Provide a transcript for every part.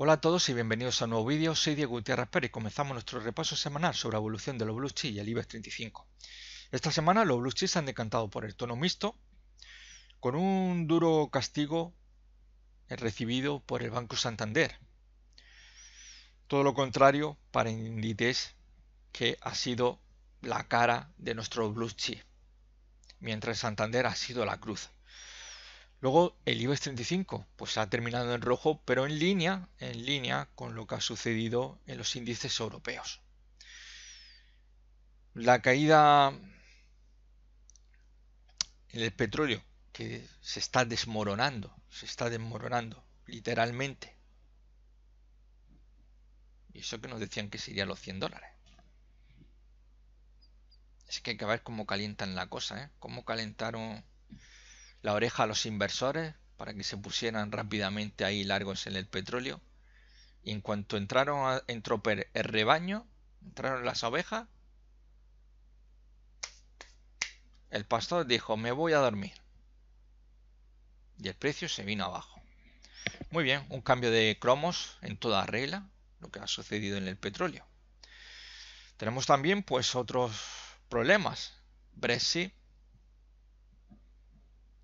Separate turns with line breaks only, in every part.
Hola a todos y bienvenidos a un nuevo vídeo, soy Diego Gutiérrez Pérez y comenzamos nuestro repaso semanal sobre la evolución de los Blue Chips y el IBEX 35. Esta semana los Blue Chips se han decantado por el tono mixto, con un duro castigo eh, recibido por el Banco Santander. Todo lo contrario para Inditex, que ha sido la cara de nuestro Blue Chip, mientras Santander ha sido la cruz. Luego el IBEX 35 pues ha terminado en rojo, pero en línea, en línea con lo que ha sucedido en los índices europeos. La caída en el petróleo que se está desmoronando, se está desmoronando literalmente. Y eso que nos decían que sería los 100 dólares. Es que hay que ver cómo calientan la cosa, ¿eh? Cómo calentaron la oreja a los inversores para que se pusieran rápidamente ahí largos en el petróleo. Y en cuanto entraron a, entró el rebaño, entraron las ovejas, el pastor dijo, me voy a dormir. Y el precio se vino abajo. Muy bien, un cambio de cromos en toda regla, lo que ha sucedido en el petróleo. Tenemos también pues otros problemas. Brexit,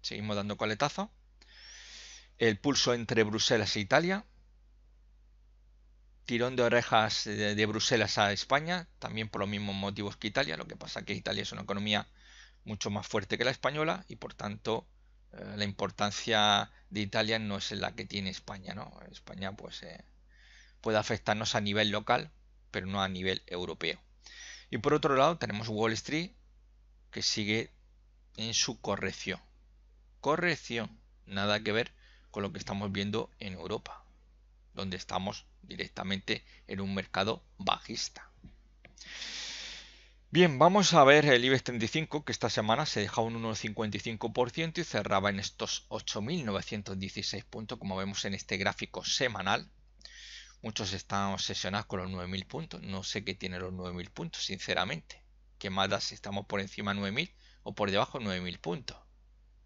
Seguimos dando coletazo. El pulso entre Bruselas e Italia. Tirón de orejas de, Bruselas a España, también por los mismos motivos que Italia. Lo que pasa es que Italia es una economía mucho más fuerte que la española y por tanto eh, la importancia de Italia no es la que tiene España. España pues, eh, puede afectarnos a nivel local, pero no a nivel europeo. Y por otro lado tenemos Wall Street que sigue en su corrección corrección, nada que ver con lo que estamos viendo en Europa, donde estamos directamente en un mercado bajista. Bien, vamos a ver el IBEX 35 que esta semana se dejó un 1,55% y cerraba en estos 8.916 puntos, como vemos en este gráfico semanal. Muchos están obsesionados con los 9.000 puntos. No sé qué tiene los 9.000 puntos, sinceramente. ¿Qué más da si estamos por encima de 9.000 o por debajo de 9.000 puntos?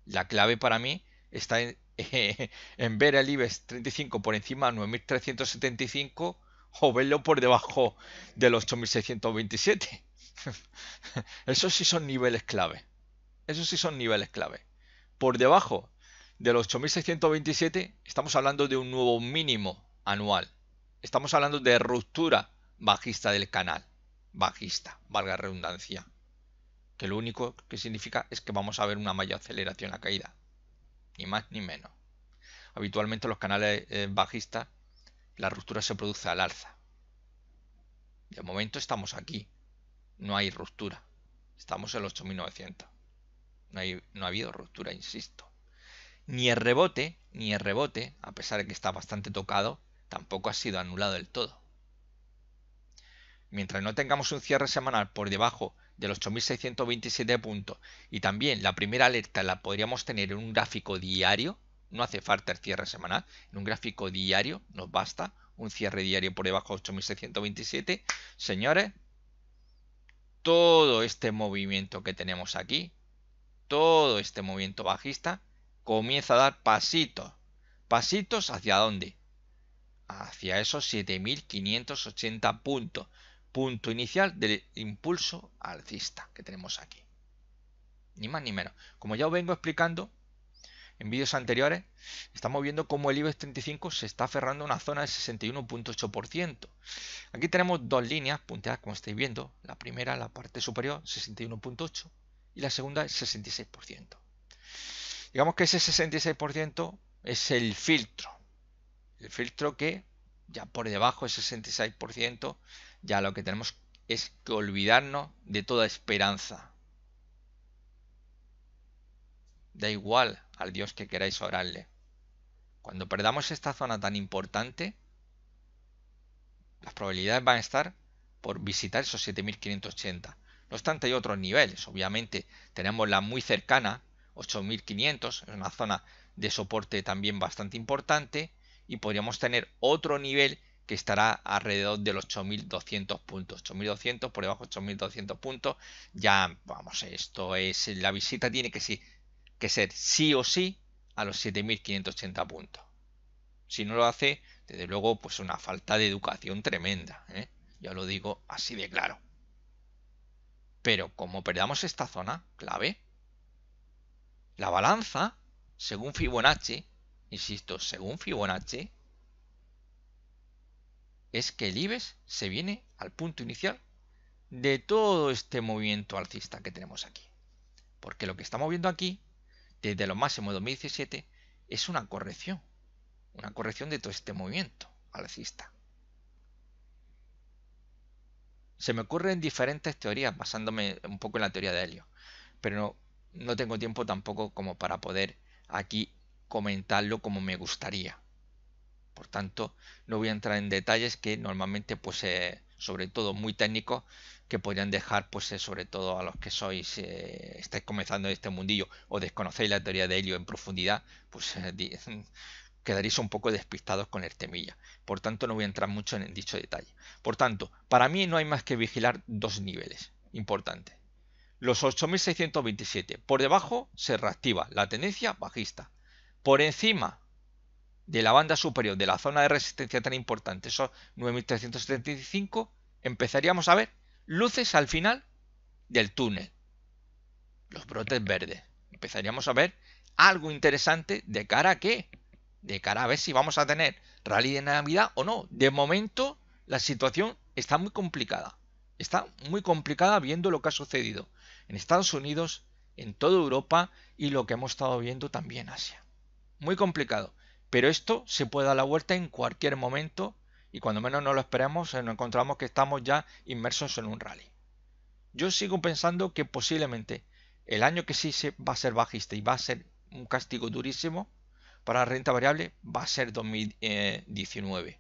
La clave para mí está en, ver el IBEX 35 por encima de 9.375 o verlo por debajo de los 8.627. eso sí son niveles clave. Esos sí son niveles clave. Por debajo de los 8.627 estamos hablando de un nuevo mínimo anual. Estamos hablando de ruptura bajista del canal. Bajista, valga redundancia que lo único que significa es que vamos a ver una mayor aceleración a caída, ni más ni menos. Habitualmente los canales eh, bajistas, la ruptura se produce al alza. De momento estamos aquí, no hay ruptura, estamos en los 8900. No, no ha habido ruptura, insisto. Ni el rebote, ni el rebote, a pesar de que está bastante tocado, tampoco ha sido anulado del todo. Mientras no tengamos un cierre semanal por debajo de los 8.627 puntos y también la primera alerta la podríamos tener en un gráfico diario, no hace falta el cierre semanal, en un gráfico diario nos basta un cierre diario por debajo de 8.627, señores, todo este movimiento que tenemos aquí, todo este movimiento bajista, comienza a dar pasitos, pasitos hacia dónde? Hacia esos 7.580 puntos punto inicial del impulso alcista que tenemos aquí. Ni más ni menos. Como ya os vengo explicando en vídeos anteriores, estamos viendo cómo el IBEX 35 se está aferrando a una zona del 61.8%. Aquí tenemos dos líneas punteadas, como estáis viendo. La primera, la parte superior, 61.8%, y la segunda, 66%. Digamos que ese 66% es el filtro. El filtro que ya por debajo del 66% ya lo que tenemos es que olvidarnos de toda esperanza. Da igual al Dios que queráis orarle. Cuando perdamos esta zona tan importante, las probabilidades van a estar por visitar esos 7580. No obstante, hay otros niveles. Obviamente, tenemos la muy cercana, 8500, es una zona de soporte también bastante importante. Y podríamos tener otro nivel que estará alrededor de los 8.200 puntos. 8.200 por debajo, 8.200 puntos. Ya, vamos, esto es, la visita tiene que, ser sí o sí a los 7.580 puntos. Si no lo hace, desde luego, pues una falta de educación tremenda. ¿eh? Ya lo digo así de claro. Pero como perdamos esta zona clave, la balanza, según Fibonacci, insisto, según Fibonacci, es que el IBEX se viene al punto inicial de todo este movimiento alcista que tenemos aquí. Porque lo que estamos viendo aquí, desde lo máximo de 2017, es una corrección. Una corrección de todo este movimiento alcista. Se me ocurren diferentes teorías, basándome un poco en la teoría de Helio. Pero no, no tengo tiempo tampoco como para poder aquí comentarlo como me gustaría. Por tanto, no voy a entrar en detalles que normalmente, pues, eh, sobre todo muy técnicos, que podrían dejar, pues, eh, sobre todo a los que sois, eh, estáis comenzando en este mundillo o desconocéis la teoría de Helio en profundidad, pues, quedaréis un poco despistados con el temilla. Por tanto, no voy a entrar mucho en dicho detalle. Por tanto, para mí no hay más que vigilar dos niveles importantes. Los 8.627. Por debajo se reactiva la tendencia bajista. Por encima de la banda superior de la zona de resistencia tan importante, esos 9375, empezaríamos a ver luces al final del túnel. Los brotes verdes. Empezaríamos a ver algo interesante de cara a qué? De cara a ver si vamos a tener rally de Navidad o no. De momento la situación está muy complicada. Está muy complicada viendo lo que ha sucedido en Estados Unidos, en toda Europa y lo que hemos estado viendo también en Asia. Muy complicado. Pero esto se puede dar la vuelta en cualquier momento y cuando menos no lo esperamos eh, nos encontramos que estamos ya inmersos en un rally. Yo sigo pensando que posiblemente el año que sí se va a ser bajista y va a ser un castigo durísimo para la renta variable va a ser 2019.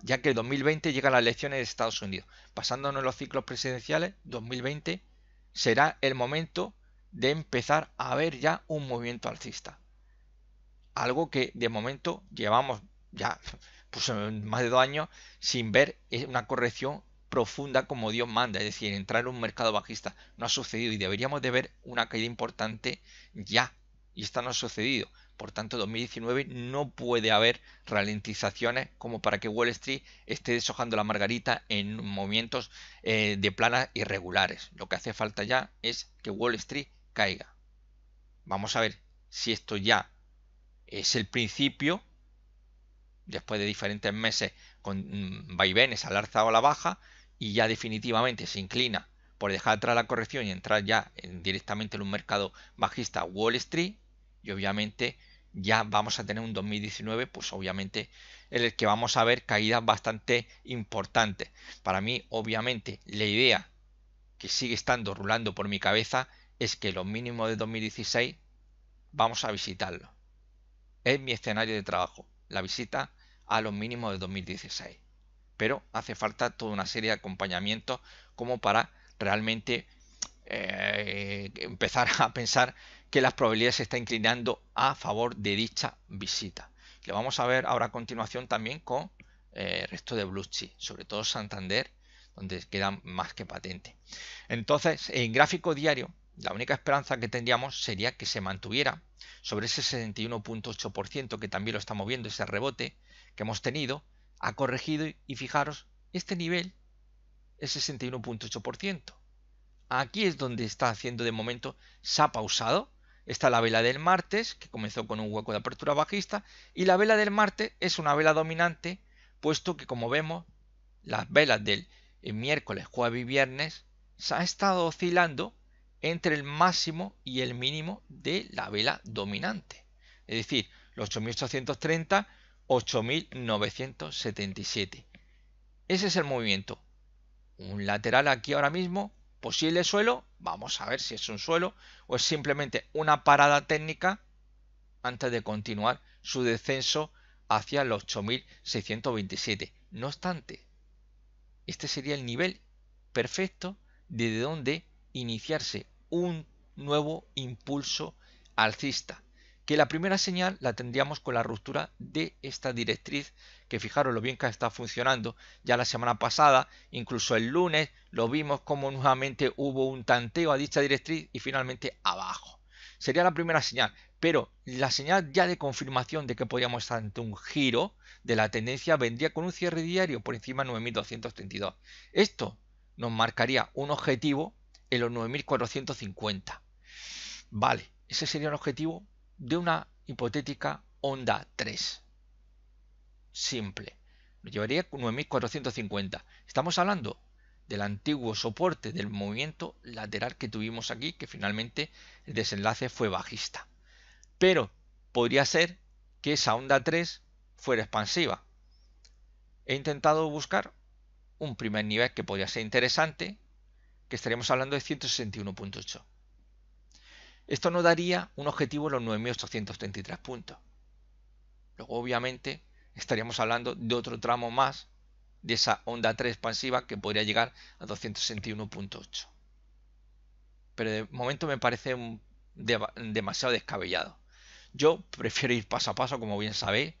Ya que el 2020 llegan las elecciones de Estados Unidos. Pasándonos los ciclos presidenciales, 2020 será el momento de empezar a ver ya un movimiento alcista algo que de momento llevamos ya pues, más de dos años sin ver eh, una corrección profunda como Dios manda, es decir, entrar en un mercado bajista. No ha sucedido y deberíamos de ver una caída importante ya. Y esta no ha sucedido. Por tanto, 2019 no puede haber ralentizaciones como para que Wall Street esté deshojando la margarita en momentos eh, de planas irregulares. Lo que hace falta ya es que Wall Street caiga. Vamos a ver si esto ya es el principio, después de diferentes meses con mm, vaivenes al alza o a la baja, y ya definitivamente se inclina por dejar atrás la corrección y entrar ya directamente en un mercado bajista Wall Street, y obviamente ya vamos a tener un 2019, pues obviamente en el que vamos a ver caídas bastante importantes. Para mí, obviamente, la idea que sigue estando rulando por mi cabeza es que los mínimo de 2016 vamos a visitarlo. Es mi escenario de trabajo, la visita a los mínimos de 2016. Pero hace falta toda una serie de acompañamientos como para realmente eh, empezar a pensar que las probabilidades se están inclinando a favor de dicha visita. Que vamos a ver ahora a continuación también con el eh, resto de Blue sobre todo Santander, donde queda más que patente. Entonces, en gráfico diario la única esperanza que tendríamos sería que se mantuviera sobre ese 61.8% que también lo estamos viendo ese rebote que hemos tenido, ha corregido y fijaros, este nivel es 61.8%. Aquí es donde está haciendo de momento, se ha pausado. Está la vela del martes, que comenzó con un hueco de apertura bajista, y la vela del martes es una vela dominante, puesto que como vemos, las velas del eh, miércoles, jueves y viernes se ha estado oscilando entre el máximo y el mínimo de la vela dominante. Es decir, los 8.830, 8.977. Ese es el movimiento. Un lateral aquí ahora mismo, posible suelo, vamos a ver si es un suelo o es simplemente una parada técnica antes de continuar su descenso hacia los 8.627. No obstante, este sería el nivel perfecto desde donde iniciarse un nuevo impulso alcista, que la primera señal la tendríamos con la ruptura de esta directriz, que fijaros lo bien que está funcionando, ya la semana pasada, incluso el lunes, lo vimos como nuevamente hubo un tanteo a dicha directriz y finalmente abajo. Sería la primera señal, pero la señal ya de confirmación de que podríamos estar ante un giro de la tendencia vendría con un cierre diario por encima de 9.232. Esto nos marcaría un objetivo en los 9.450. Vale, ese sería el objetivo de una hipotética onda 3. Simple. Nos llevaría 9.450. Estamos hablando del antiguo soporte del movimiento lateral que tuvimos aquí, que finalmente el desenlace fue bajista. Pero podría ser que esa onda 3 fuera expansiva. He intentado buscar un primer nivel que podría ser interesante, que estaríamos hablando de 161.8. Esto nos daría un objetivo en los 9.833 puntos. Luego, obviamente, estaríamos hablando de otro tramo más de esa onda 3 expansiva que podría llegar a 261.8. Pero de momento me parece demasiado descabellado. Yo prefiero ir paso a paso, como bien sabéis,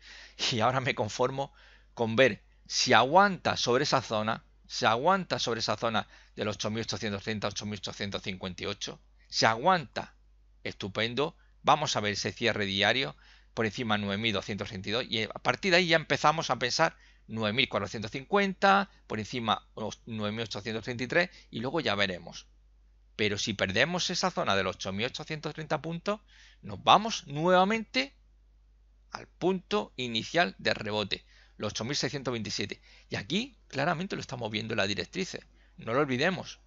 y ahora me conformo con ver si aguanta sobre esa zona se aguanta sobre esa zona de los 8830, 8858, se aguanta, estupendo, vamos a ver ese cierre diario por encima de 9232 y eh, a partir de ahí ya empezamos a pensar 9450, por encima 9833 y luego ya veremos. Pero si perdemos esa zona de los 8830 puntos, nos vamos nuevamente al punto inicial de rebote, los 8627. Y aquí Claramente lo estamos viendo la directrice. No lo olvidemos.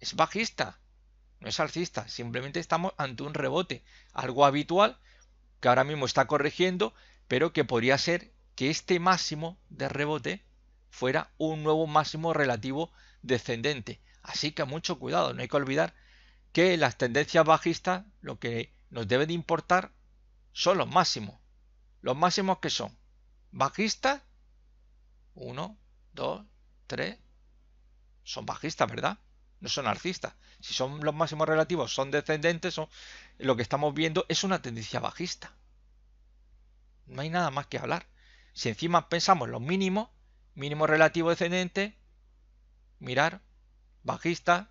Es bajista, no es alcista. Simplemente estamos ante un rebote, algo habitual que ahora mismo está corrigiendo, pero que podría ser que este máximo de rebote fuera un nuevo máximo relativo descendente. Así que mucho cuidado, no hay que olvidar que las tendencias bajistas lo que nos debe de importar son los máximos. Los máximos que son bajistas, 1, 2, 3. Son bajistas, ¿verdad? No son alcistas. Si son los máximos relativos, son descendentes, lo que estamos viendo es una tendencia bajista. No hay nada más que hablar. Si encima pensamos los mínimos, mínimo relativo descendente, mirar, bajista,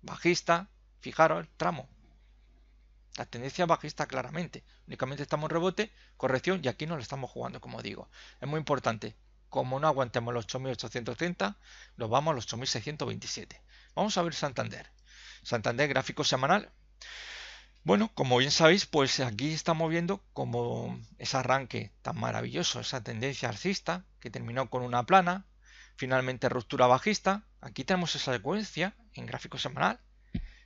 bajista, fijaros el tramo. La tendencia bajista claramente. Únicamente estamos en rebote, corrección y aquí no lo estamos jugando, como digo. Es muy importante como no aguantemos los 8.830, nos vamos a los 8.627. Vamos a ver Santander. Santander gráfico semanal. Bueno, como bien sabéis, pues aquí estamos viendo como ese arranque tan maravilloso, esa tendencia alcista que terminó con una plana, finalmente ruptura bajista. Aquí tenemos esa secuencia en gráfico semanal.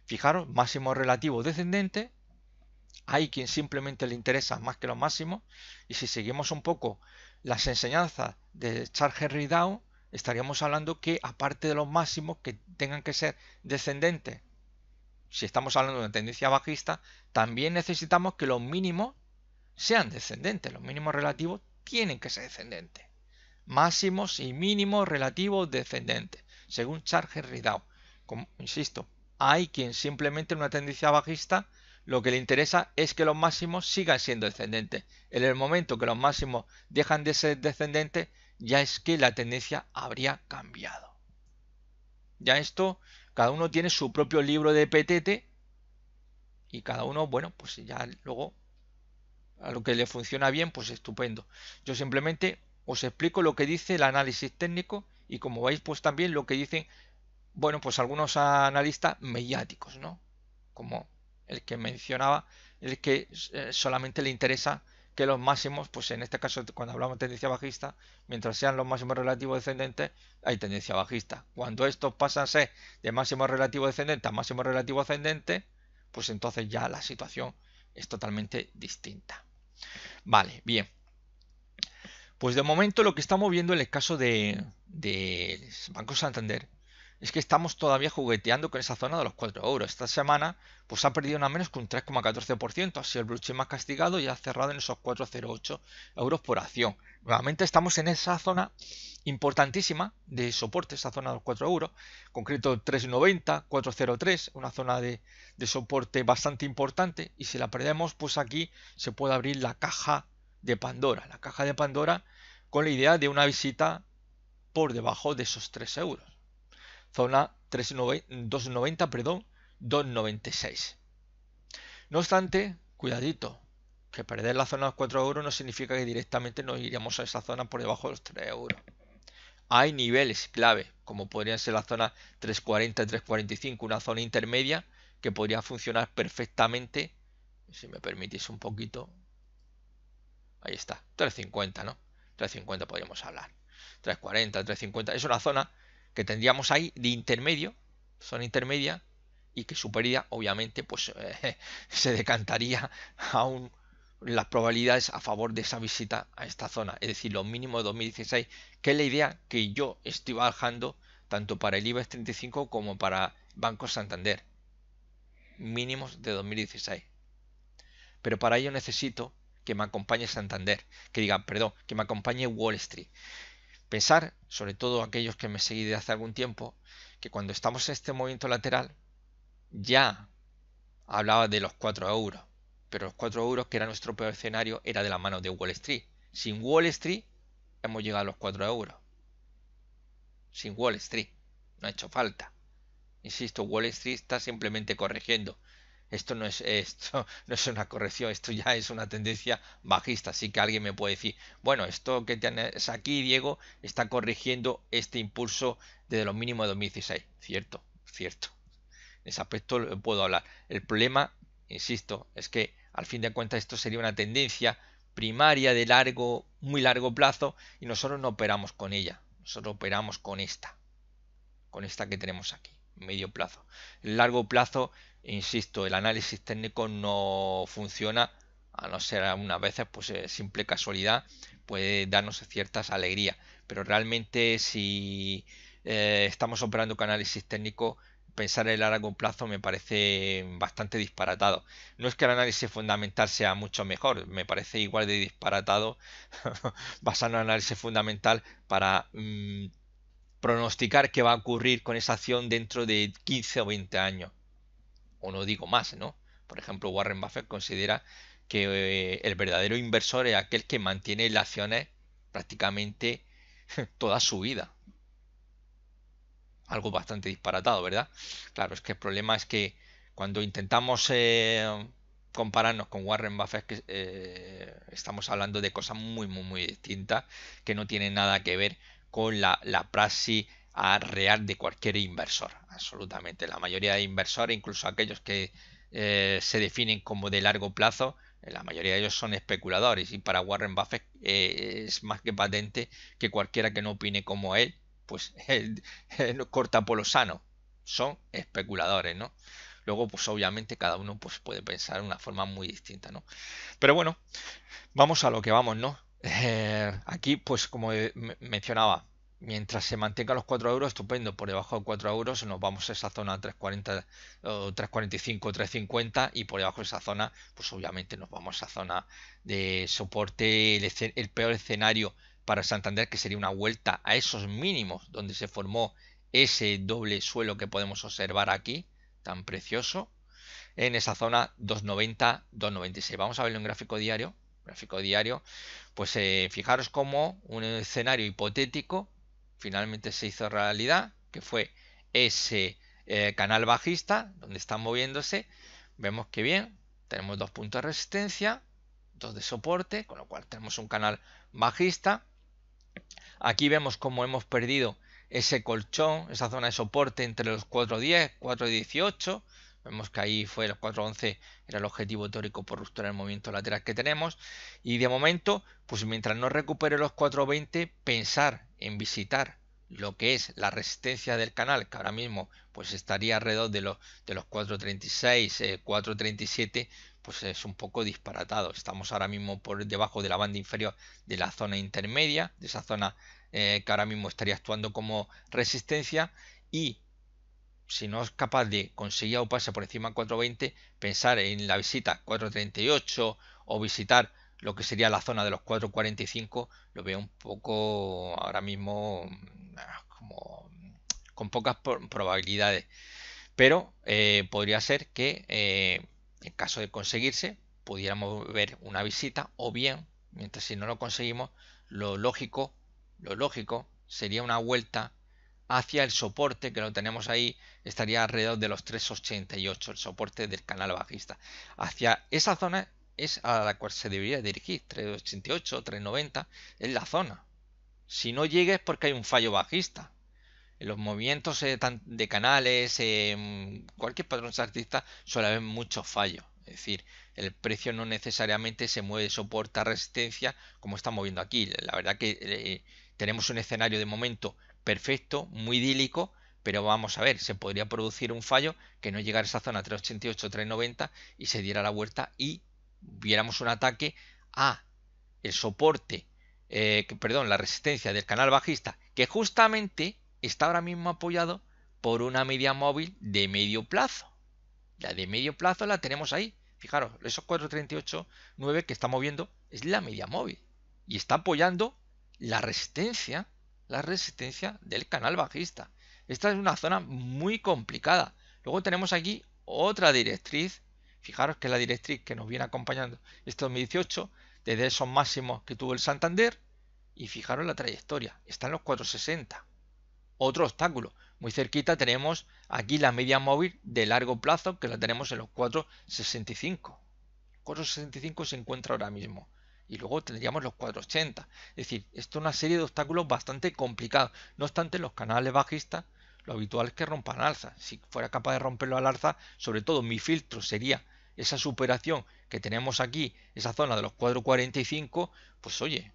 Fijaros, máximo relativo descendente. Hay quien simplemente le interesa más que los máximos. Y si seguimos un poco las enseñanzas de Charles Henry estaríamos hablando que aparte de los máximos que tengan que ser descendentes, si estamos hablando de una tendencia bajista, también necesitamos que los mínimos sean descendentes, los mínimos relativos tienen que ser descendentes. Máximos y mínimos relativos descendentes, según Charles Henry Como, insisto, hay quien simplemente en una tendencia bajista lo que le interesa es que los máximos sigan siendo descendentes. En el momento que los máximos dejan de ser descendentes, ya es que la tendencia habría cambiado. Ya esto, cada uno tiene su propio libro de PTT y cada uno, bueno, pues ya luego a lo que le funciona bien, pues estupendo. Yo simplemente os explico lo que dice el análisis técnico y como veis, pues también lo que dicen, bueno, pues algunos analistas mediáticos, ¿no? Como el que mencionaba, el que eh, solamente le interesa que los máximos, pues en este caso cuando hablamos de tendencia bajista, mientras sean los máximos relativos descendentes, hay tendencia bajista. Cuando estos pasan a ser de máximo relativo descendente a máximo relativo ascendente, pues entonces ya la situación es totalmente distinta. Vale, bien. Pues de momento lo que estamos viendo en el caso de, de Banco Santander es que estamos todavía jugueteando con esa zona de los 4 euros. Esta semana pues ha perdido nada menos que un 3,14%, ha sido el broche más castigado y ha cerrado en esos 4,08 euros por acción. Nuevamente estamos en esa zona importantísima de soporte, esa zona de los 4 euros, concreto 3,90, 4,03, una zona de, de soporte bastante importante y si la perdemos pues aquí se puede abrir la caja de Pandora, la caja de Pandora con la idea de una visita por debajo de esos 3 euros zona 290, perdón, 296. No obstante, cuidadito, que perder la zona de 4 euros no significa que directamente nos iríamos a esa zona por debajo de los 3 euros. Hay niveles clave, como podrían ser la zona 340, 345, una zona intermedia que podría funcionar perfectamente, si me permitís un poquito. Ahí está, 350, ¿no? 350 podríamos hablar. 340, 350, es una zona que tendríamos ahí de intermedio, zona intermedia, y que su obviamente pues eh, se decantaría aún las probabilidades a favor de esa visita a esta zona, es decir, los mínimos de 2016, que es la idea que yo estoy bajando tanto para el IBEX 35 como para Banco Santander, mínimos de 2016. Pero para ello necesito que me acompañe Santander, que diga, perdón, que me acompañe Wall Street pensar, sobre todo aquellos que me seguí de hace algún tiempo, que cuando estamos en este movimiento lateral, ya hablaba de los 4 euros, pero los 4 euros, que era nuestro peor escenario, era de la mano de Wall Street. Sin Wall Street hemos llegado a los 4 euros. Sin Wall Street, no ha hecho falta. Insisto, Wall Street está simplemente corrigiendo. Esto no es esto no es una corrección, esto ya es una tendencia bajista. Así que alguien me puede decir, bueno, esto que tienes aquí, Diego, está corrigiendo este impulso desde lo mínimo de 2016. Cierto, cierto. En ese aspecto puedo hablar. El problema, insisto, es que al fin de cuentas esto sería una tendencia primaria de largo, muy largo plazo y nosotros no operamos con ella. Nosotros operamos con esta, con esta que tenemos aquí medio plazo. El largo plazo Insisto, el análisis técnico no funciona, a no ser algunas veces, pues eh, simple casualidad, puede darnos ciertas alegrías. Pero realmente si eh, estamos operando con análisis técnico, pensar en el largo plazo me parece bastante disparatado. No es que el análisis fundamental sea mucho mejor, me parece igual de disparatado basar el análisis fundamental para mm, pronosticar qué va a ocurrir con esa acción dentro de 15 o 20 años o no digo más, ¿no? Por ejemplo, Warren Buffett considera que eh, el verdadero inversor es aquel que mantiene las acciones prácticamente toda su vida. Algo bastante disparatado, ¿verdad? Claro, es que el problema es que cuando intentamos eh, compararnos con Warren Buffett, eh, estamos hablando de cosas muy, muy, muy distintas que no tienen nada que ver con la, la praxis a real de cualquier inversor, absolutamente. La mayoría de inversores, incluso aquellos que eh, se definen como de largo plazo, eh, la mayoría de ellos son especuladores y para Warren Buffett eh, es más que patente que cualquiera que no opine como él, pues él, corta por lo sano. Son especuladores, ¿no? Luego, pues obviamente cada uno pues, puede pensar de una forma muy distinta, ¿no? Pero bueno, vamos a lo que vamos, ¿no? aquí, pues como mencionaba, Mientras se mantenga los 4 euros, estupendo. Por debajo de 4 euros nos vamos a esa zona 3.40, o 3.45, 3.50 y por debajo de esa zona, pues obviamente nos vamos a esa zona de soporte, el, peor escenario para Santander, que sería una vuelta a esos mínimos donde se formó ese doble suelo que podemos observar aquí, tan precioso, en esa zona 2.90, 2.96. Vamos a verlo en gráfico diario. Gráfico diario, pues eh, fijaros como un escenario hipotético finalmente se hizo realidad, que fue ese eh, canal bajista donde está moviéndose. Vemos que bien, tenemos dos puntos de resistencia, dos de soporte, con lo cual tenemos un canal bajista. Aquí vemos cómo hemos perdido ese colchón, esa zona de soporte entre los 4.10, 4.18 Vemos que ahí fue los 4.11, era el objetivo teórico por ruptura el movimiento lateral que tenemos. Y de momento, pues mientras no recupere los 4.20, pensar en visitar lo que es la resistencia del canal, que ahora mismo pues estaría alrededor de los, de los 4.36, 4.37, eh, pues es un poco disparatado. Estamos ahora mismo por debajo de la banda inferior de la zona intermedia, de esa zona eh, que ahora mismo estaría actuando como resistencia. Y si no es capaz de conseguir o por encima de 420, pensar en la visita 438 o visitar lo que sería la zona de los 445, lo veo un poco ahora mismo mm, como con pocas probabilidades. Pero eh, podría ser que eh, en caso de conseguirse, pudiéramos ver una visita o bien, mientras si no lo conseguimos, lo lógico, lo lógico sería una vuelta hacia el soporte que lo tenemos ahí, estaría alrededor de los 3,88, el soporte del canal bajista. Hacia esa zona es a la cual se debería dirigir, 3,88, 3,90, es la zona. Si no llega es porque hay un fallo bajista. En los movimientos eh, de canales, eh, en cualquier patrón chartista, suele haber muchos fallos. Es decir, el precio no necesariamente se mueve, soporta resistencia como está moviendo aquí. La verdad que eh, tenemos un escenario de momento perfecto, muy idílico, pero vamos a ver, se podría producir un fallo que no llegara a esa zona 388, 390 y se diera la vuelta y viéramos un ataque a el soporte, eh, perdón, la resistencia del canal bajista, que justamente está ahora mismo apoyado por una media móvil de medio plazo. La de medio plazo la tenemos ahí. Fijaros, esos 9 que estamos viendo es la media móvil y está apoyando la resistencia la resistencia del canal bajista. Esta es una zona muy complicada. Luego tenemos aquí otra directriz. Fijaros que es la directriz que nos viene acompañando este 2018 desde esos máximos que tuvo el Santander. Y fijaros la trayectoria. Está en los 460. Otro obstáculo. Muy cerquita tenemos aquí la media móvil de largo plazo que la tenemos en los 465. 465 se encuentra ahora mismo y luego tendríamos los 480. Es decir, esto es una serie de obstáculos bastante complicados. No obstante, los canales bajistas lo habitual es que rompan alza. Si fuera capaz de romperlo al alza, sobre todo mi filtro sería esa superación que tenemos aquí, esa zona de los 4.45, pues oye,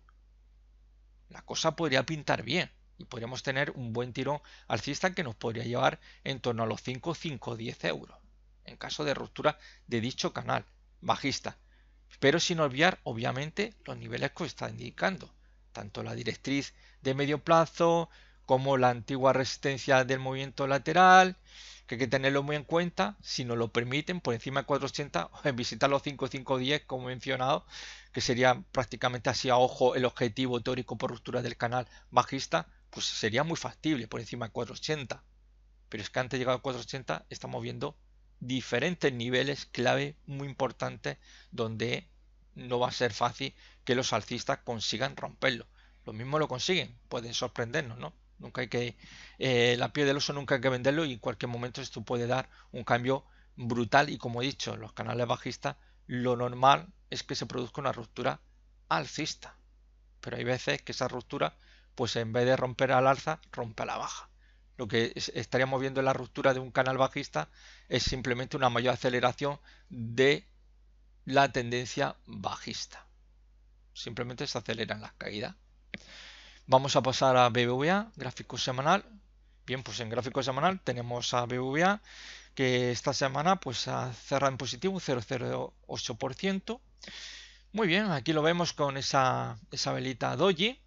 la cosa podría pintar bien y podríamos tener un buen tirón alcista que nos podría llevar en torno a los 5, 5, 10 euros en caso de ruptura de dicho canal bajista pero sin olvidar obviamente los niveles que os está indicando, tanto la directriz de medio plazo como la antigua resistencia del movimiento lateral, que hay que tenerlo muy en cuenta, si nos lo permiten, por encima de 480, en visitar los 5510 como he mencionado, que sería prácticamente así a ojo el objetivo teórico por ruptura del canal bajista, pues sería muy factible por encima de 480. Pero es que antes de llegar a 480 estamos viendo diferentes niveles clave muy importantes donde no va a ser fácil que los alcistas consigan romperlo. Lo mismo lo consiguen, pueden sorprendernos, ¿no? Nunca hay que eh, la piel del oso nunca hay que venderlo y en cualquier momento esto puede dar un cambio brutal y como he dicho, los canales bajistas lo normal es que se produzca una ruptura alcista, pero hay veces que esa ruptura pues en vez de romper al alza rompe a la baja lo que estaríamos viendo en la ruptura de un canal bajista es simplemente una mayor aceleración de la tendencia bajista. Simplemente se aceleran las caídas. Vamos a pasar a BBVA, gráfico semanal. Bien, pues en gráfico semanal tenemos a BBVA que esta semana pues ha cerrado en positivo un 0,08%. Muy bien, aquí lo vemos con esa, esa velita doji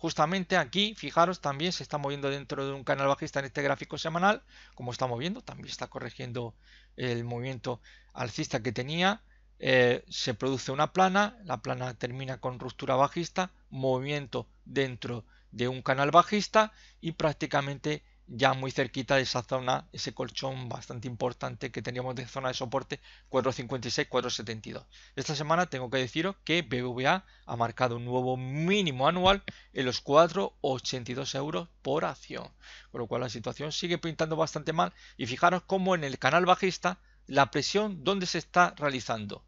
justamente aquí, fijaros, también se está moviendo dentro de un canal bajista en este gráfico semanal, como está moviendo, también está corrigiendo el movimiento alcista que tenía, eh, se produce una plana, la plana termina con ruptura bajista, movimiento dentro de un canal bajista y prácticamente ya muy cerquita de esa zona, ese colchón bastante importante que teníamos de zona de soporte 456, 472. Esta semana tengo que deciros que BBVA ha marcado un nuevo mínimo anual en los 4,82 euros por acción, con lo cual la situación sigue pintando bastante mal y fijaros cómo en el canal bajista la presión dónde se está realizando,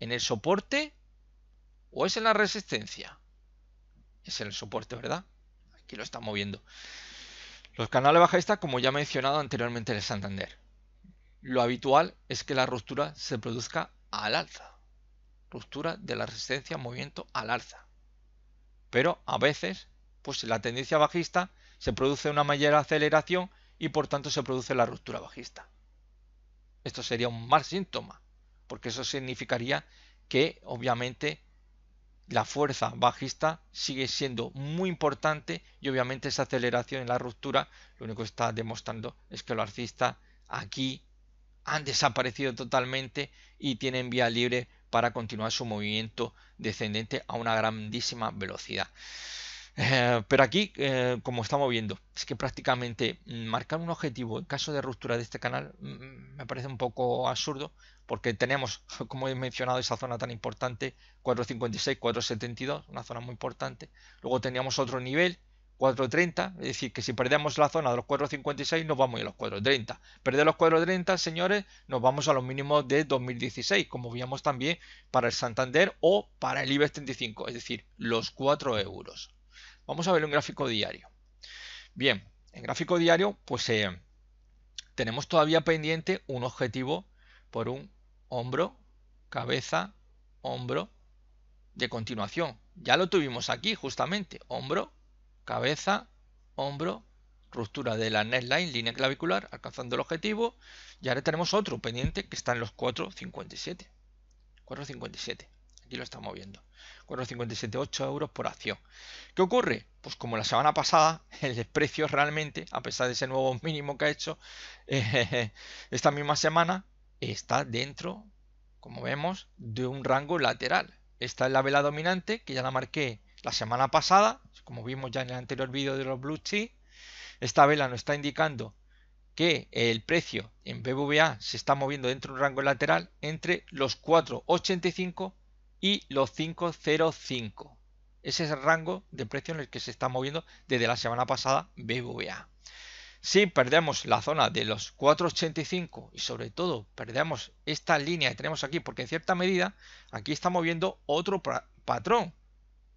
en el soporte o es en la resistencia. Es en el soporte, ¿verdad? Aquí lo estamos viendo. Los canales bajistas, como ya he mencionado anteriormente en el Santander. Lo habitual es que la ruptura se produzca al alza. Ruptura de la resistencia movimiento al alza. Pero a veces, pues la tendencia bajista se produce una mayor aceleración y por tanto se produce la ruptura bajista. Esto sería un mal síntoma, porque eso significaría que obviamente la fuerza bajista sigue siendo muy importante y obviamente esa aceleración en la ruptura lo único que está demostrando es que los alcistas aquí han desaparecido totalmente y tienen vía libre para continuar su movimiento descendente a una grandísima velocidad. Eh, pero aquí, eh, como estamos viendo, es que prácticamente marcar un objetivo en caso de ruptura de este canal mm, me parece un poco absurdo, porque tenemos, como he mencionado, esa zona tan importante, 456, 472, una zona muy importante. Luego teníamos otro nivel, 430, es decir, que si perdemos la zona de los 456 nos vamos a los 430. Perder los 430, señores, nos vamos a los mínimos de 2016, como veíamos también para el Santander o para el IBEX 35, es decir, los 4 euros. Vamos a ver un gráfico diario. Bien, en gráfico diario, pues eh, tenemos todavía pendiente un objetivo por un hombro, cabeza, hombro de continuación. Ya lo tuvimos aquí justamente, hombro, cabeza, hombro, ruptura de la neckline, línea clavicular, alcanzando el objetivo. Y ahora tenemos otro pendiente que está en los 4.57. 4.57. Aquí lo estamos viendo. 4,578 euros por acción. ¿Qué ocurre? Pues como la semana pasada, el precio realmente, a pesar de ese nuevo mínimo que ha hecho eh, esta misma semana, está dentro, como vemos, de un rango lateral. Esta es la vela dominante que ya la marqué la semana pasada, como vimos ya en el anterior vídeo de los Blue Chips. Esta vela nos está indicando que el precio en BBVA se está moviendo dentro de un rango lateral entre los 4,85 y los 505. Ese es el rango de precio en el que se está moviendo desde la semana pasada BBVA. Si perdemos la zona de los 4,85 y sobre todo perdemos esta línea que tenemos aquí, porque en cierta medida aquí está moviendo otro patrón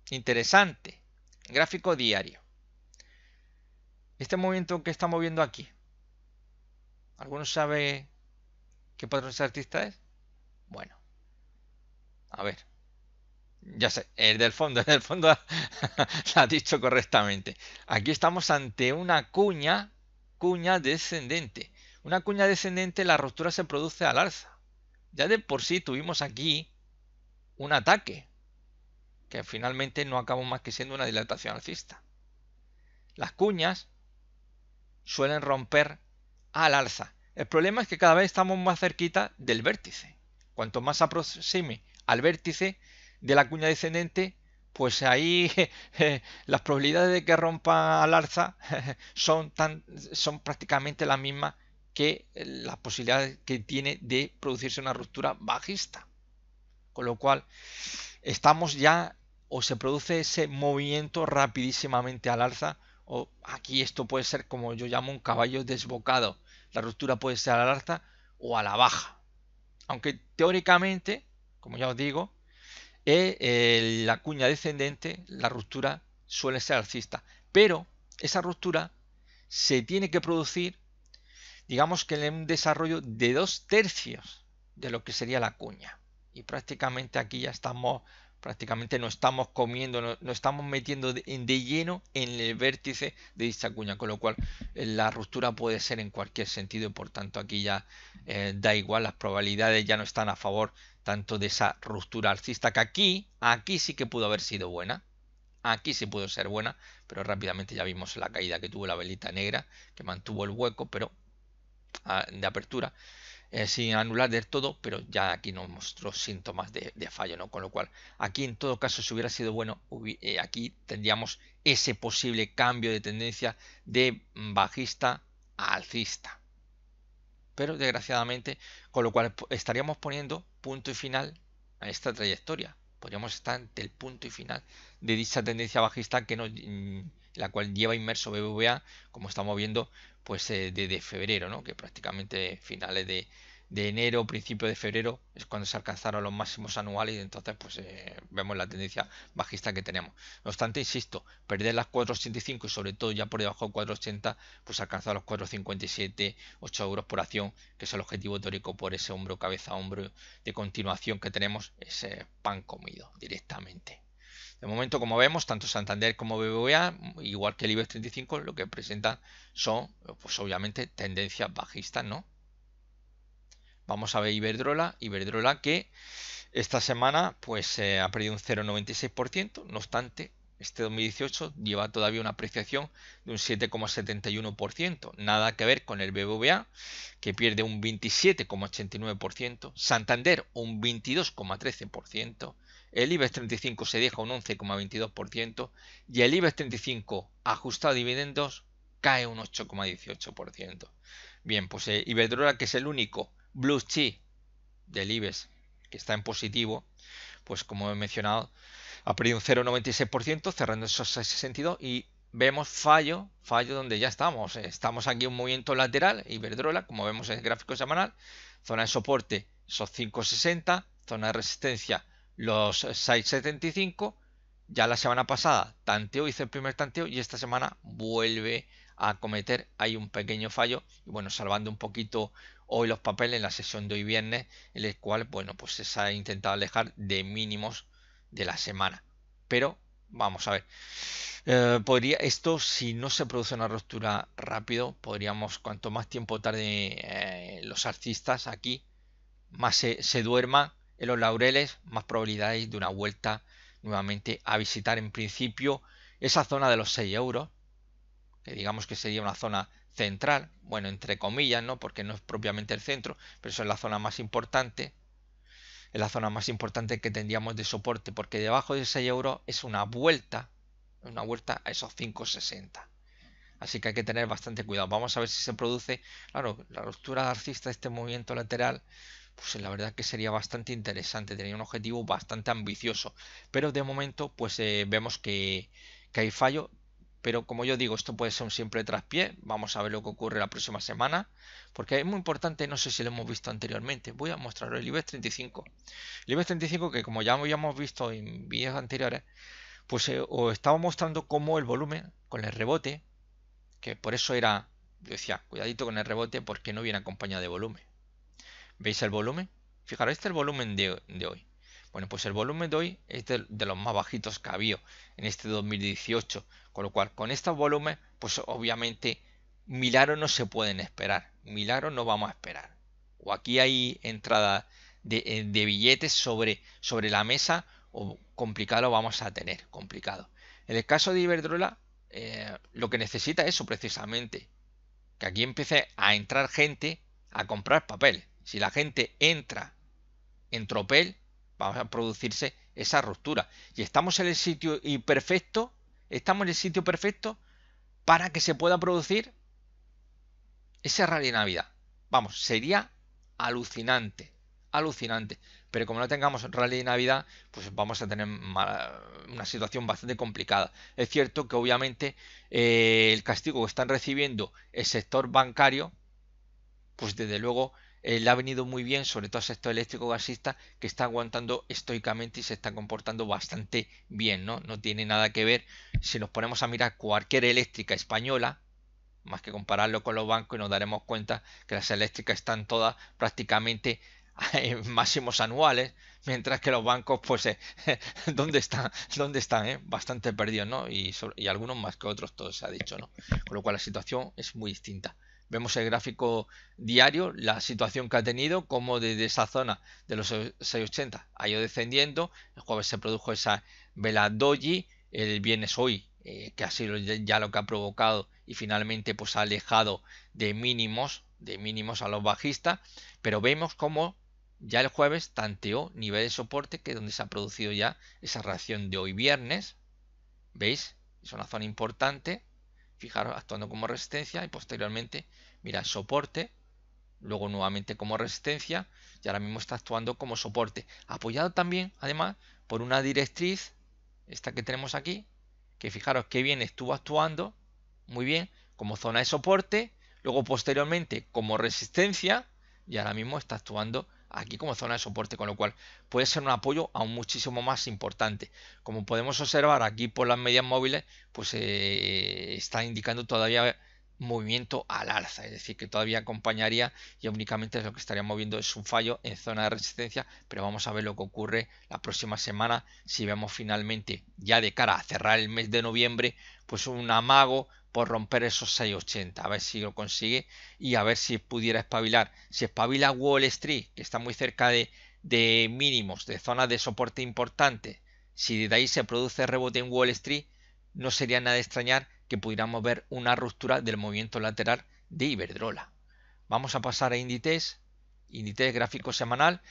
interesante, gráfico diario. Este movimiento que está moviendo aquí, ¿alguno sabe qué patrón ese artista es? Bueno, a ver, ya sé, el del fondo, el del fondo la ha dicho correctamente. Aquí estamos ante una cuña, cuña descendente. Una cuña descendente, la ruptura se produce al alza. Ya de por sí tuvimos aquí un ataque, que finalmente no acabó más que siendo una dilatación alcista. Las cuñas suelen romper al alza. El problema es que cada vez estamos más cerquita del vértice. Cuanto más aproxime al vértice, de la cuña descendente, pues ahí eh, las probabilidades de que rompa al alza son, tan, son prácticamente las mismas que eh, las posibilidades que tiene de producirse una ruptura bajista. Con lo cual, estamos ya o se produce ese movimiento rapidísimamente al alza, o aquí esto puede ser como yo llamo un caballo desbocado. La ruptura puede ser al alza o a la baja. Aunque teóricamente, como ya os digo, eh, la cuña descendente, la ruptura suele ser alcista. Pero esa ruptura se tiene que producir, digamos que en un desarrollo de dos tercios de lo que sería la cuña. Y prácticamente aquí ya estamos, prácticamente no estamos comiendo, no, estamos metiendo de, lleno en el vértice de dicha cuña, con lo cual eh, la ruptura puede ser en cualquier sentido y por tanto aquí ya eh, da igual, las probabilidades ya no están a favor tanto de esa ruptura alcista que aquí, aquí sí que pudo haber sido buena. Aquí sí pudo ser buena, pero rápidamente ya vimos la caída que tuvo la velita negra, que mantuvo el hueco, pero ah, de apertura, eh, sin anular del todo, pero ya aquí nos mostró síntomas de, fallo, ¿no? Con lo cual, aquí en todo caso, si hubiera sido bueno, eh, aquí tendríamos ese posible cambio de tendencia de bajista a alcista. Pero desgraciadamente, con lo cual estaríamos poniendo punto y final a esta trayectoria. Podríamos estar ante el punto y final de dicha tendencia bajista que mm, la cual lleva inmerso BBVA, como estamos viendo, pues eh, desde febrero, ¿no? que prácticamente finales de, de enero, principio de febrero, es cuando se alcanzaron los máximos anuales y entonces pues eh, vemos la tendencia bajista que tenemos. No obstante, insisto, perder las 4,85 y sobre todo ya por debajo de 4,80, pues alcanzar los 4,57, 8 euros por acción, que es el objetivo teórico por ese hombro, cabeza, hombro de continuación que tenemos, ese pan comido directamente. De momento, como vemos, tanto Santander como BBVA, igual que el IBEX 35, lo que presentan son, pues obviamente, tendencias bajistas, ¿no? Vamos a ver Iberdrola, Iberdrola que esta semana pues eh, ha perdido un 0,96%, no obstante, este 2018 lleva todavía una apreciación de un 7,71%, nada que ver con el BBVA que pierde un 27,89%, Santander un 22,13%, el IBEX 35 se deja un 11,22% y el IBEX 35 ajustado a dividendos cae un 8,18%. Bien, pues eh, Iberdrola, que es el único Blue Chi del IBEX, que está en positivo, pues como he mencionado, ha perdido un 0,96%, cerrando esos 6,62 y vemos fallo, fallo donde ya estamos. Estamos aquí en un movimiento lateral, Iberdrola, como vemos en el gráfico semanal, zona de soporte, esos 5,60, zona de resistencia, los 6,75. Ya la semana pasada tanteo, hice el primer tanteo y esta semana vuelve a cometer, hay un pequeño fallo y bueno, salvando un poquito hoy los papeles en la sesión de hoy viernes, en el cual, bueno, pues se ha intentado alejar de mínimos de la semana. Pero vamos a ver. Eh, podría esto, si no se produce una ruptura rápido, podríamos cuanto más tiempo tarde eh, los artistas aquí, más se, duerma en los laureles, más probabilidades de una vuelta nuevamente a visitar en principio esa zona de los 6 euros, que digamos que sería una zona central, bueno, entre comillas, ¿no? Porque no es propiamente el centro, pero eso es la zona más importante. Es la zona más importante que tendríamos de soporte, porque debajo de 6 euros es una vuelta, una vuelta a esos 5,60. Así que hay que tener bastante cuidado. Vamos a ver si se produce, claro, la ruptura alcista, este movimiento lateral, pues la verdad que sería bastante interesante, tenía un objetivo bastante ambicioso. Pero de momento, pues eh, vemos que, que hay fallo pero como yo digo, esto puede ser un simple traspié. Vamos a ver lo que ocurre la próxima semana. Porque es muy importante, no sé si lo hemos visto anteriormente. Voy a mostraros el IBEX 35. El IBEX 35 que como ya habíamos visto en vídeos anteriores, pues eh, os estaba mostrando cómo el volumen con el rebote, que por eso era, yo decía, cuidadito con el rebote porque no viene acompañado de volumen. ¿Veis el volumen? Fijaros, este es el volumen de hoy. Bueno, pues el volumen de hoy es de, los más bajitos que habido en este 2018, con lo cual con estos volúmenes, pues obviamente milagros no se pueden esperar, milagros no vamos a esperar. O aquí hay entrada de, eh, billetes sobre, sobre la mesa, o complicado vamos a tener, complicado. En el caso de Iberdrola, eh, lo que necesita eso precisamente, que aquí empiece a entrar gente a comprar papel. Si la gente entra en tropel, Vamos a producirse esa ruptura. Y estamos en el sitio perfecto, estamos en el sitio perfecto para que se pueda producir ese rally de Navidad. Vamos, sería alucinante, alucinante. Pero como no tengamos rally de Navidad, pues vamos a tener una situación bastante complicada. Es cierto que obviamente eh, el castigo que están recibiendo el sector bancario, pues desde luego eh, le ha venido muy bien, sobre todo el sector eléctrico gasista, que está aguantando estoicamente y se está comportando bastante bien, ¿no? No tiene nada que ver si nos ponemos a mirar cualquier eléctrica española, más que compararlo con los bancos y nos daremos cuenta que las eléctricas están todas prácticamente en máximos anuales, mientras que los bancos, pues, eh, ¿dónde están? ¿Dónde están? Eh? Bastante perdidos, ¿no? Y, y algunos más que otros, todo se ha dicho, ¿no? Con lo cual la situación es muy distinta. Vemos el gráfico diario, la situación que ha tenido, como desde esa zona de los 680 ha ido descendiendo. El jueves se produjo esa vela doji, el viernes hoy, eh, que ha sido ya lo que ha provocado y finalmente pues ha alejado de mínimos, de mínimos a los bajistas. Pero vemos cómo ya el jueves tanteó nivel de soporte que es donde se ha producido ya esa reacción de hoy viernes. ¿Veis? Es una zona importante fijaros, actuando como resistencia y posteriormente, mira, soporte, luego nuevamente como resistencia y ahora mismo está actuando como soporte, apoyado también, además, por una directriz, esta que tenemos aquí, que fijaros que bien estuvo actuando, muy bien, como zona de soporte, luego posteriormente como resistencia y ahora mismo está actuando aquí como zona de soporte, con lo cual puede ser un apoyo aún muchísimo más importante. Como podemos observar aquí por las medias móviles, pues eh, está indicando todavía movimiento al alza, es decir, que todavía acompañaría y únicamente lo que estaría moviendo es un fallo en zona de resistencia, pero vamos a ver lo que ocurre la próxima semana si vemos finalmente ya de cara a cerrar el mes de noviembre, pues un amago por romper esos 680, a ver si lo consigue y a ver si pudiera espabilar, si espabila Wall Street, que está muy cerca de, mínimos, de zonas de soporte importante, si de ahí se produce rebote en Wall Street, no sería nada extrañar que pudiéramos ver una ruptura del movimiento lateral de Iberdrola. Vamos a pasar a Inditex, Inditex gráfico semanal.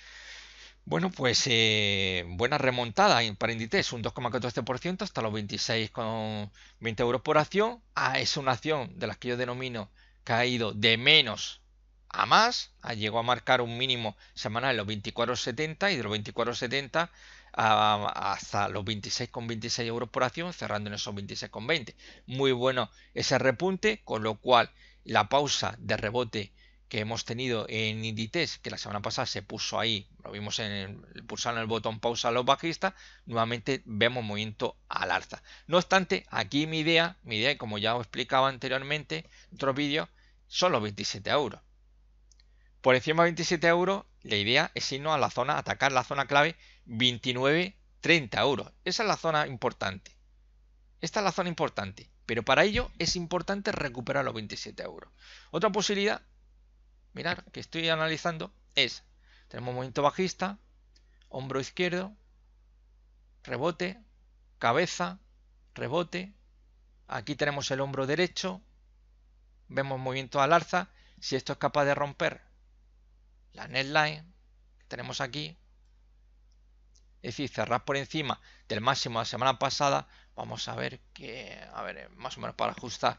Bueno, pues eh, buena remontada para Inditex, un 2,14% hasta los 26,20 euros por acción. Ah, es una acción de las que yo denomino que ha ido de menos a más. Ah, llegó a marcar un mínimo semanal en los 24,70 y de los 24,70 hasta los 26,26 euros por acción, cerrando en esos 26,20. Muy bueno ese repunte, con lo cual la pausa de rebote que hemos tenido en Inditex, que la semana pasada se puso ahí, lo vimos en el, pulsando el botón pausa a los bajistas, nuevamente vemos movimiento al alza. No obstante, aquí mi idea, mi idea, como ya os explicaba anteriormente en otros vídeos, son los 27 euros. Por encima de 27 euros, la idea es irnos a la zona, atacar la zona clave 29, 30 euros. Esa es la zona importante. Esta es la zona importante. Pero para ello es importante recuperar los 27 euros. Otra posibilidad, mirar, que estoy analizando, es, tenemos movimiento bajista, hombro izquierdo, rebote, cabeza, rebote, aquí tenemos el hombro derecho, vemos movimiento al alza, si esto es capaz de romper la neckline tenemos aquí, es decir, cerrar por encima del máximo de la semana pasada, vamos a ver que, a ver, eh, más o menos para ajustar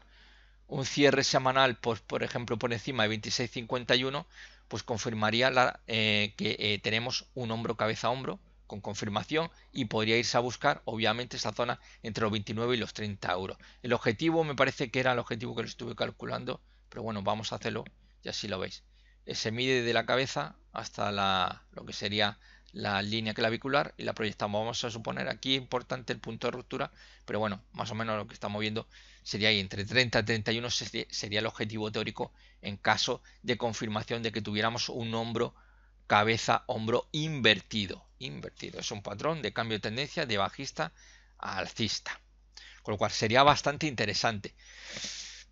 un cierre semanal, pues, por ejemplo, por encima de 26.51, pues confirmaría la, eh, que eh, tenemos un hombro cabeza a hombro con confirmación y podría irse a buscar, obviamente, esa zona entre los 29 y los 30 euros. El objetivo me parece que era el objetivo que lo estuve calculando, pero bueno, vamos a hacerlo y así lo veis. Se mide de la cabeza hasta la, lo que sería la línea clavicular y la proyectamos. Vamos a suponer aquí importante el punto de ruptura, pero bueno, más o menos lo que estamos viendo sería ahí entre 30 y 31 sería el objetivo teórico en caso de confirmación de que tuviéramos un hombro, cabeza, hombro invertido. Invertido, es un patrón de cambio de tendencia de bajista a alcista, con lo cual sería bastante interesante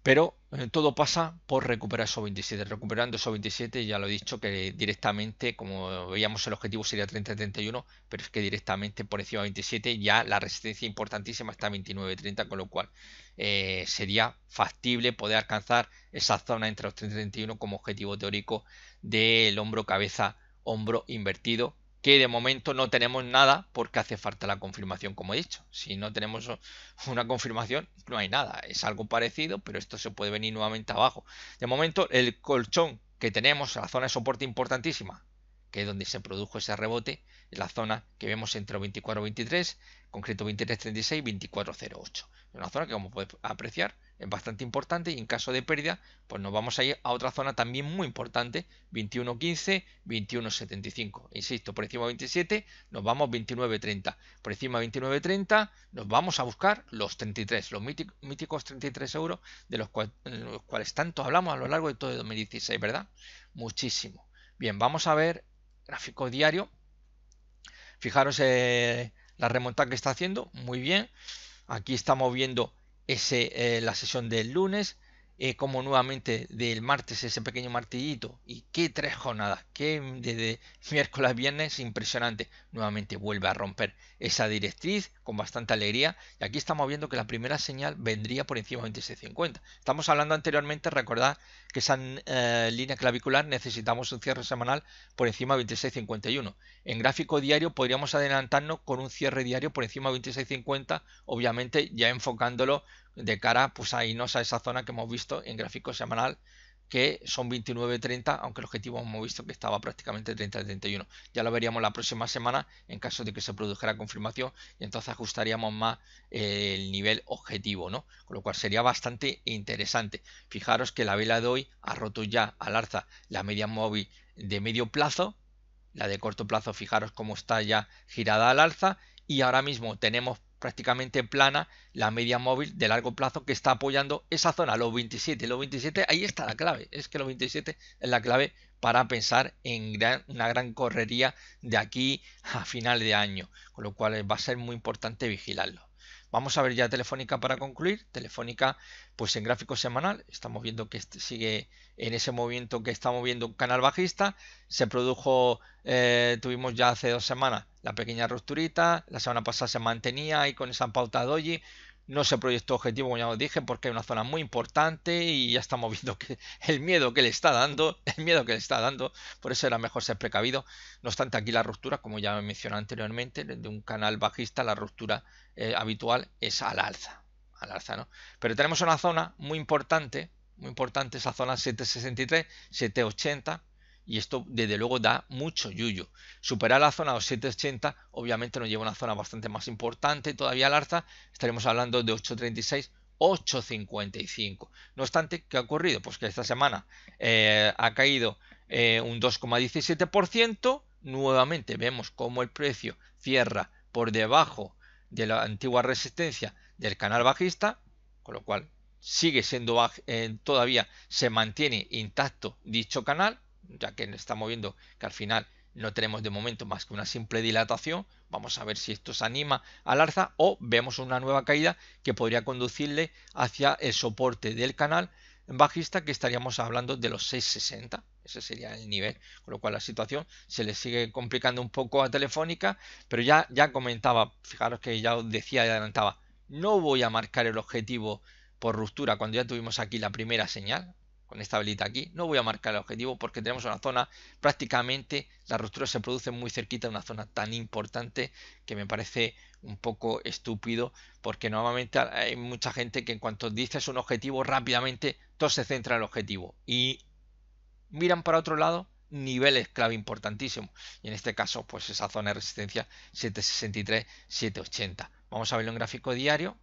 pero eh, todo pasa por recuperar esos 27. Recuperando esos 27, ya lo he dicho, que directamente, como veíamos, el objetivo sería 30-31, pero es que directamente por encima de 27 ya la resistencia importantísima está a 29-30, con lo cual eh, sería factible poder alcanzar esa zona entre los 30-31 como objetivo teórico del hombro-cabeza-hombro invertido que de momento no tenemos nada porque hace falta la confirmación, como he dicho. Si no tenemos una confirmación, no hay nada. Es algo parecido, pero esto se puede venir nuevamente abajo. De momento, el colchón que tenemos, la zona de soporte importantísima, que es donde se produjo ese rebote, la zona que vemos entre 24 23 concreto 23.36 08 24.08. Una zona que como podéis apreciar es bastante importante y en caso de pérdida pues nos vamos a ir a otra zona también muy importante 21 75 Insisto, por encima de 27 nos vamos 30 Por encima de 29.30 nos vamos a buscar los 33, los míticos 33 euros de los, los cuales tanto hablamos a lo largo de todo el 2016, ¿verdad? Muchísimo. Bien, vamos a ver gráfico diario Fijaros eh, la remontada que está haciendo, muy bien. Aquí estamos viendo eh, la sesión del lunes. Eh, como nuevamente del martes, ese pequeño martillito. Y qué tres jornadas, que desde miércoles viernes impresionante. Nuevamente vuelve a romper esa directriz con bastante alegría. Y aquí estamos viendo que la primera señal vendría por encima de 26.50. Estamos hablando anteriormente, recordad que esa eh, línea clavicular necesitamos un cierre semanal por encima de 26.51. En gráfico diario podríamos adelantarnos con un cierre diario por encima de 26.50, obviamente ya enfocándolo de cara pues a a esa zona que hemos visto en gráfico semanal que son 29.30, aunque el objetivo hemos visto que estaba prácticamente 30.31, Ya lo veríamos la próxima semana en caso de que se produjera confirmación y entonces ajustaríamos más eh, el nivel objetivo, ¿no? Con lo cual sería bastante interesante. Fijaros que la vela de hoy ha roto ya al alza la media móvil de medio plazo, la de corto plazo fijaros cómo está ya girada al alza y ahora mismo tenemos prácticamente plana la media móvil de largo plazo que está apoyando esa zona, los 27. Los 27, ahí está la clave. Es que los 27 es la clave para pensar en gran, una gran correría de aquí a final de año, con lo cual va a ser muy importante vigilarlo. Vamos a ver ya Telefónica para concluir. Telefónica, pues en gráfico semanal, estamos viendo que sigue en ese movimiento que estamos viendo un canal bajista. Se produjo, eh, tuvimos ya hace dos semanas la pequeña rupturita, la semana pasada se mantenía ahí con esa pauta doji, no se proyectó objetivo, como ya os dije, porque es una zona muy importante y ya estamos viendo que el miedo que le está dando, el miedo que le está dando, por eso era mejor ser precavido. No obstante, aquí la ruptura, como ya mencioné anteriormente, de un canal bajista, la ruptura eh, habitual es al alza. Al alza, ¿no? Pero tenemos una zona muy importante, muy importante, esa zona 763, 780, y esto desde luego da mucho yuyo. Superar la zona de 780 obviamente nos lleva a una zona bastante más importante todavía al alza, estaremos hablando de 836. 8,55. No obstante, ¿qué ha ocurrido? Pues que esta semana eh, ha caído eh, un 2,17%. Nuevamente vemos cómo el precio cierra por debajo de la antigua resistencia del canal bajista, con lo cual sigue siendo eh, todavía se mantiene intacto dicho canal ya que estamos viendo que al final no tenemos de momento más que una simple dilatación, vamos a ver si esto se anima al alza o vemos una nueva caída que podría conducirle hacia el soporte del canal bajista que estaríamos hablando de los 660. Ese sería el nivel, con lo cual la situación se le sigue complicando un poco a Telefónica, pero ya, ya comentaba, fijaros que ya os decía y adelantaba, no voy a marcar el objetivo por ruptura cuando ya tuvimos aquí la primera señal, esta velita aquí, no voy a marcar el objetivo porque tenemos una zona prácticamente, la ruptura se produce muy cerquita de una zona tan importante que me parece un poco estúpido porque normalmente hay mucha gente que en cuanto dices un objetivo rápidamente todo se centra en el objetivo y miran para otro lado niveles clave importantísimos y en este caso pues esa zona de resistencia 763 780 vamos a verlo en gráfico diario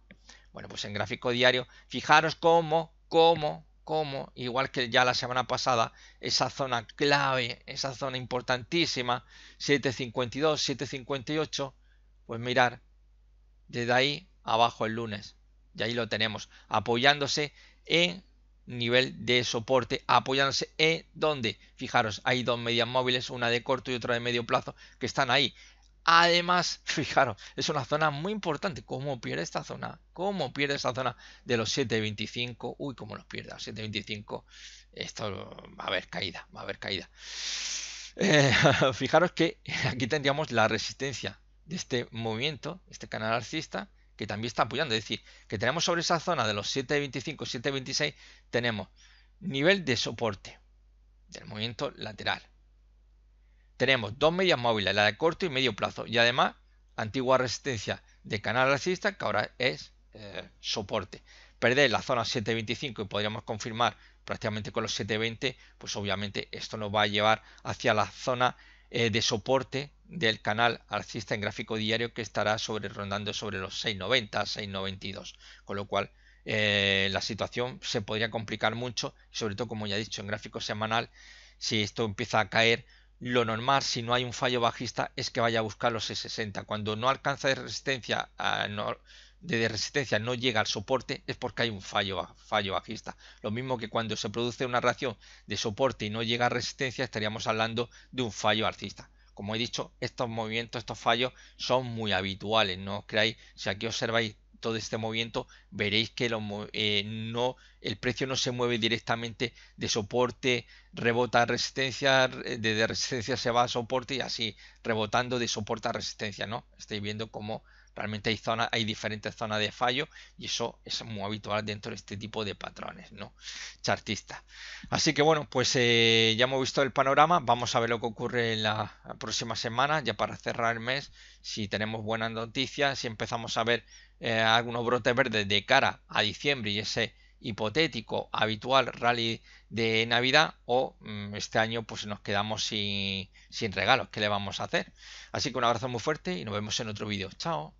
bueno pues en gráfico diario fijaros cómo cómo como igual que ya la semana pasada, esa zona clave, esa zona importantísima, 752, 758, pues mirar, desde ahí abajo el lunes. Y ahí lo tenemos, apoyándose en nivel de soporte, apoyándose en donde, fijaros, hay dos medias móviles, una de corto y otra de medio plazo, que están ahí. Además, fijaros, es una zona muy importante. ¿Cómo pierde esta zona? ¿Cómo pierde esta zona de los 7.25? Uy, cómo nos pierde a 7.25. Esto va a haber caída, va a haber caída. Eh, fijaros que aquí tendríamos la resistencia de este movimiento, este canal alcista, que también está apoyando. Es decir, que tenemos sobre esa zona de los 7.25, 7.26, tenemos nivel de soporte del movimiento lateral tenemos dos medias móviles, la de corto y medio plazo, y además antigua resistencia de canal alcista que ahora es eh, soporte. Perder la zona 725 y podríamos confirmar prácticamente con los 720, pues obviamente esto nos va a llevar hacia la zona eh, de soporte del canal alcista en gráfico diario que estará sobre rondando sobre los 690, 692, con lo cual eh, la situación se podría complicar mucho, sobre todo como ya he dicho en gráfico semanal, si esto empieza a caer lo normal, si no hay un fallo bajista, es que vaya a buscar los E60. Cuando no alcanza de resistencia, no, de resistencia no llega al soporte, es porque hay un fallo, fallo bajista. Lo mismo que cuando se produce una ración de soporte y no llega a resistencia, estaríamos hablando de un fallo alcista. Como he dicho, estos movimientos, estos fallos son muy habituales. No creáis, si aquí observáis de este movimiento, veréis que lo, eh, no, el precio no se mueve directamente de soporte, rebota a resistencia, eh, de, resistencia se va a soporte y así rebotando de soporte a resistencia, ¿no? Estáis viendo cómo realmente hay zona hay diferentes zonas de fallo y eso es muy habitual dentro de este tipo de patrones, ¿no? Chartistas. Así que bueno, pues eh, ya hemos visto el panorama, vamos a ver lo que ocurre en la próxima semana, ya para cerrar el mes, si tenemos buenas noticias, si empezamos a ver eh, algunos brotes verdes de cara a diciembre y ese hipotético habitual rally de Navidad o mm, este año pues nos quedamos sin, sin regalos. que le vamos a hacer? Así que un abrazo muy fuerte y nos vemos en otro vídeo. Chao.